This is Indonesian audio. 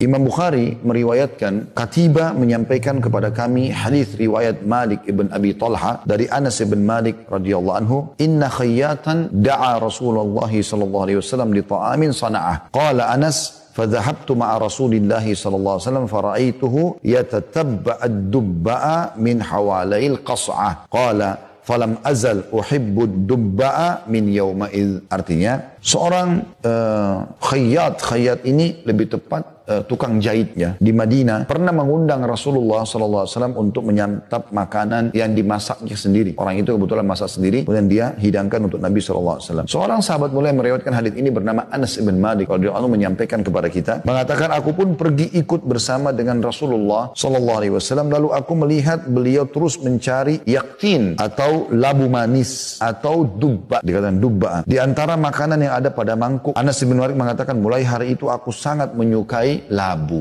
Imam Bukhari meriwayatkan Katiba menyampaikan kepada kami hadis riwayat Malik ibn Abi Talha dari Anas ibn Malik radhiyallahu anhu inna khayyatan da'a Rasulullah sallallahu alaihi wasallam li ta'amin sana'ah qala Anas فذهبت مع رسول الله صلى الله عليه وسلم فرأيته يتتبع الدباء من حوالي القصعة قال falam azal uhibbu dubba'a min yaumaid artinya seorang uh, khayyat khayyat ini lebih tepat uh, tukang jahitnya di Madinah pernah mengundang Rasulullah SAW untuk menyantap makanan yang dimasaknya sendiri. Orang itu kebetulan masak sendiri, kemudian dia hidangkan untuk Nabi SAW. Seorang sahabat mulai merewatkan hadis ini bernama Anas ibn Malik. Kalau Allah menyampaikan kepada kita, mengatakan aku pun pergi ikut bersama dengan Rasulullah SAW. Lalu aku melihat beliau terus mencari yaktin atau labu manis atau dubba. Dikatakan dubba. Di antara makanan yang ada pada mangkuk, Anas ibn Malik mengatakan mulai hari itu aku sangat menyukai La boca.